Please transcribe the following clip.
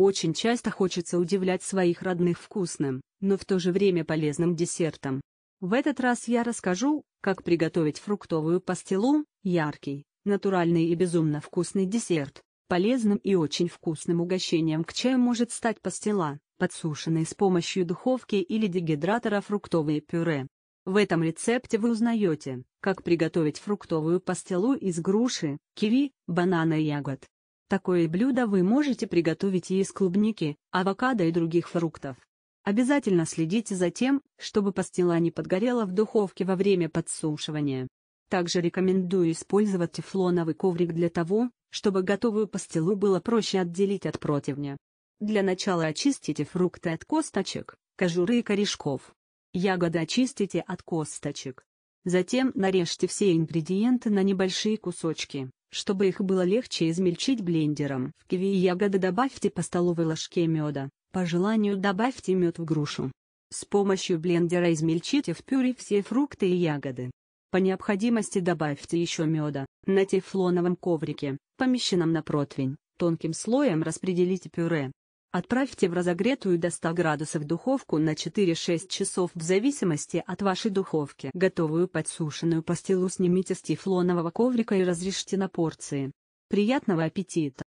Очень часто хочется удивлять своих родных вкусным, но в то же время полезным десертом. В этот раз я расскажу, как приготовить фруктовую пастилу, яркий, натуральный и безумно вкусный десерт. Полезным и очень вкусным угощением к чаю может стать пастила, подсушенный с помощью духовки или дегидратора фруктовые пюре. В этом рецепте вы узнаете, как приготовить фруктовую пастилу из груши, киви, банана и ягод. Такое блюдо вы можете приготовить и из клубники, авокадо и других фруктов. Обязательно следите за тем, чтобы пастила не подгорела в духовке во время подсушивания. Также рекомендую использовать тефлоновый коврик для того, чтобы готовую пастилу было проще отделить от противня. Для начала очистите фрукты от косточек, кожуры и корешков. Ягоды очистите от косточек. Затем нарежьте все ингредиенты на небольшие кусочки. Чтобы их было легче измельчить блендером. В киви и ягоды добавьте по столовой ложке меда, по желанию добавьте мед в грушу. С помощью блендера измельчите в пюре все фрукты и ягоды. По необходимости добавьте еще меда, на тефлоновом коврике, помещенном на противень, тонким слоем распределите пюре. Отправьте в разогретую до 100 градусов духовку на 4-6 часов в зависимости от вашей духовки. Готовую подсушенную пастилу снимите с тефлонового коврика и разрежьте на порции. Приятного аппетита!